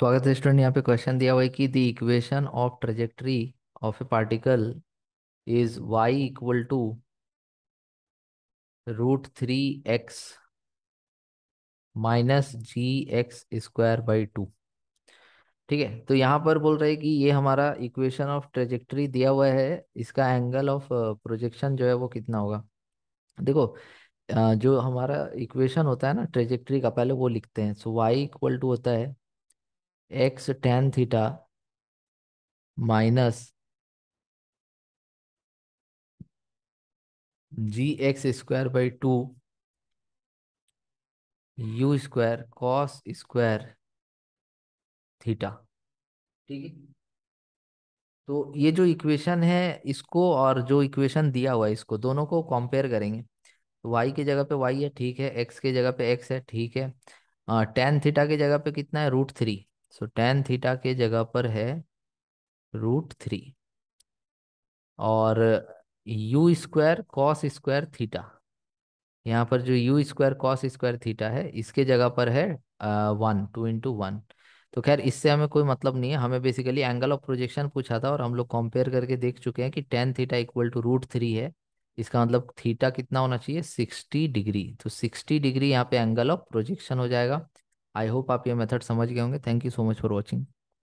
स्वागत है स्टूडेंट यहाँ पे क्वेश्चन दिया हुआ है कि the equation of trajectory of a particle is y equal to root three x minus g x square by two ठीक है तो यहाँ पर बोल रहे कि ये हमारा इक्वेशन ऑफ ट्रेजेक्ट्री दिया हुआ है इसका एंगल ऑफ प्रोजेक्शन जो है वो कितना होगा देखो जो हमारा इक्वेशन होता है ना ट्रेजेक्ट्री का पहले वो लिखते हैं सो वाई इक्वल टू होता है x tan theta minus g x square by two u square cos square theta ठीक है तो ये जो इक्वेशन है इसको और जो इक्वेशन दिया हुआ है इसको दोनों को कंपेयर करेंगे तो वाई के जगह पे वाई है ठीक है एक्स के जगह पे एक्स है ठीक है टेन थीटा की जगह पे कितना है root three so tan theta के जगह पर है रूट थ्री और u square cos square theta यहाँ पर जो u square cos square theta है इसके जगह पर है वन टू इंटू वन तो खैर इससे हमें कोई मतलब नहीं है हमें बेसिकली एंगल ऑफ प्रोजेक्शन पूछा था और हम लोग कंपेयर करके देख चुके हैं कि tan theta equal to root three है इसका मतलब थीटा कितना होना चाहिए सिक्सटी डिग्री तो सिक्सटी डिग्री यहाँ पे एंगल ऑफ प्रोजेक्शन हो जाएगा आई होप आप ये मेथड समझ गए होंगे thank you so much for watching